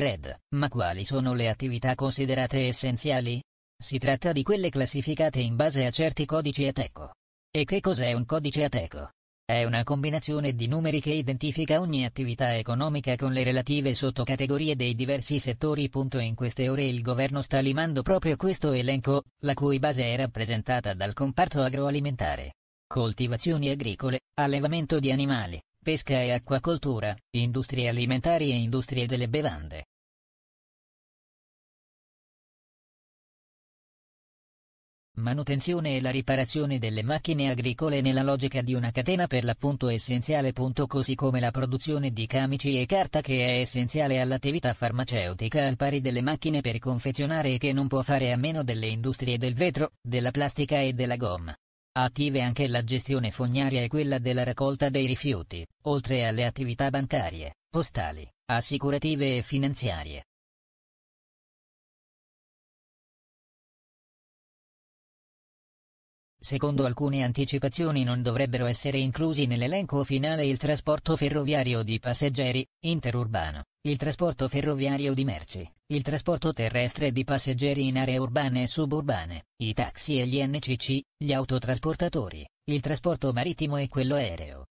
Red, ma quali sono le attività considerate essenziali? Si tratta di quelle classificate in base a certi codici ateco. E che cos'è un codice ateco? È una combinazione di numeri che identifica ogni attività economica con le relative sottocategorie dei diversi settori. In queste ore il governo sta limando proprio questo elenco, la cui base è rappresentata dal comparto agroalimentare, coltivazioni agricole, allevamento di animali, pesca e acquacoltura, industrie alimentari e industrie delle bevande. manutenzione e la riparazione delle macchine agricole nella logica di una catena per l'appunto essenziale. Così come la produzione di camici e carta che è essenziale all'attività farmaceutica al pari delle macchine per confezionare e che non può fare a meno delle industrie del vetro, della plastica e della gomma. Attive anche la gestione fognaria e quella della raccolta dei rifiuti, oltre alle attività bancarie, postali, assicurative e finanziarie. Secondo alcune anticipazioni non dovrebbero essere inclusi nell'elenco finale il trasporto ferroviario di passeggeri, interurbano, il trasporto ferroviario di merci, il trasporto terrestre di passeggeri in aree urbane e suburbane, i taxi e gli NCC, gli autotrasportatori, il trasporto marittimo e quello aereo.